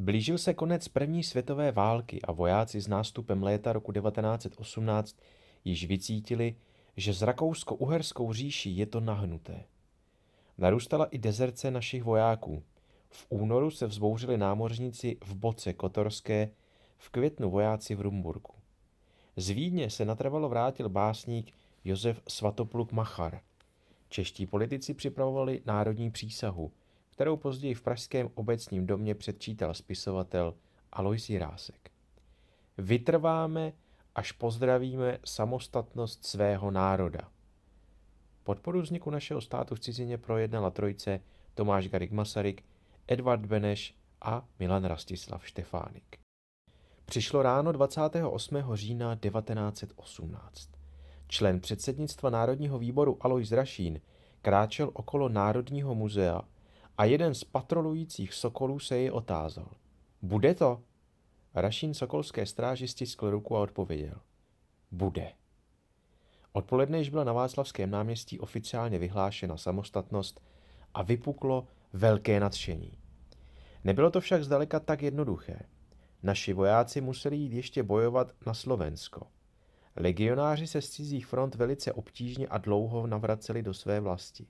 Blížil se konec první světové války a vojáci s nástupem léta roku 1918 již vycítili, že z Rakousko-Uherskou říší je to nahnuté. Narůstala i dezerce našich vojáků. V únoru se vzbouřili námořníci v Boce Kotorské, v květnu vojáci v Rumburku. Z Vídně se natrvalo vrátil básník Josef Svatopluk Machar. Čeští politici připravovali národní přísahu – kterou později v Pražském obecním domě předčítal spisovatel Alois Jirásek. Vytrváme, až pozdravíme samostatnost svého národa. Podporu vzniku našeho státu v cizině projednala trojce Tomáš Garik Masaryk, Edvard Beneš a Milan Rastislav Štefánik. Přišlo ráno 28. října 1918. Člen předsednictva Národního výboru Alois Rašín kráčel okolo Národního muzea a jeden z patrolujících sokolů se jej otázal. Bude to? Rašín sokolské stráži stiskl ruku a odpověděl. Bude. Odpoledne již byla na Václavském náměstí oficiálně vyhlášena samostatnost a vypuklo velké nadšení. Nebylo to však zdaleka tak jednoduché. Naši vojáci museli jít ještě bojovat na Slovensko. Legionáři se z cizích front velice obtížně a dlouho navraceli do své vlasti.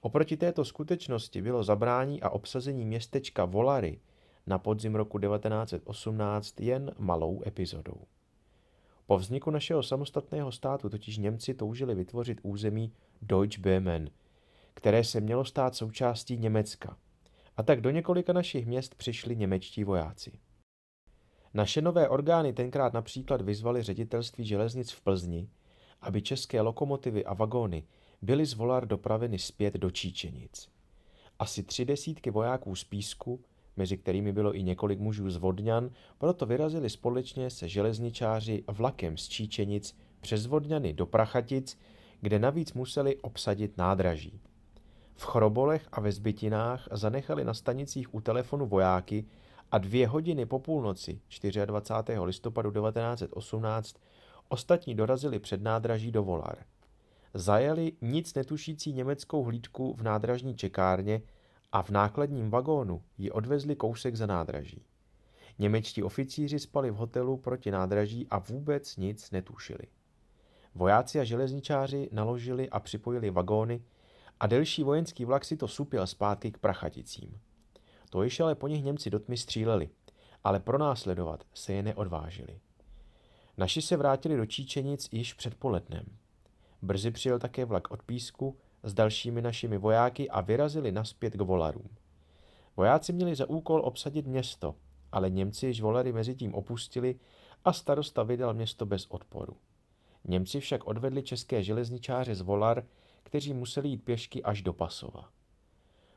Oproti této skutečnosti bylo zabrání a obsazení městečka Volary na podzim roku 1918 jen malou epizodou. Po vzniku našeho samostatného státu totiž Němci toužili vytvořit území Deutsch Böhmen, které se mělo stát součástí Německa. A tak do několika našich měst přišli němečtí vojáci. Naše nové orgány tenkrát například vyzvali ředitelství železnic v Plzni, aby české lokomotivy a vagóny byly z Volar dopraveny zpět do Číčenic. Asi tři desítky vojáků z Písku, mezi kterými bylo i několik mužů z Vodňan, proto vyrazili společně se železničáři vlakem z Číčenic přes Vodňany do Prachatic, kde navíc museli obsadit nádraží. V Chrobolech a ve Zbytinách zanechali na stanicích u telefonu vojáky a dvě hodiny po půlnoci 24. listopadu 1918 ostatní dorazili před nádraží do Volar zajeli nic netušící německou hlídku v nádražní čekárně a v nákladním vagónu ji odvezli kousek za nádraží. Němečtí oficíři spali v hotelu proti nádraží a vůbec nic netušili. Vojáci a železničáři naložili a připojili vagóny a delší vojenský vlak si to supěl zpátky k prachaticím. To již ale po nich Němci dotmy stříleli, ale pronásledovat se je neodvážili. Naši se vrátili do Číčenic již před polednem. Brzy přijel také vlak od Písku s dalšími našimi vojáky a vyrazili naspět k volarům. Vojáci měli za úkol obsadit město, ale Němci již volary mezi tím opustili a starosta vydal město bez odporu. Němci však odvedli české železničáře z Volar, kteří museli jít pěšky až do Pasova.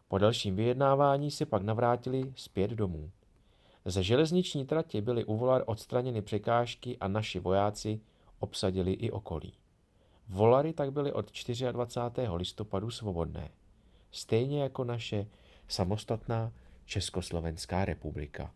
Po dalším vyjednávání se pak navrátili zpět domů. Ze železniční trati byly u Volar odstraněny překážky a naši vojáci obsadili i okolí. Volary tak byly od 24. listopadu svobodné, stejně jako naše samostatná Československá republika.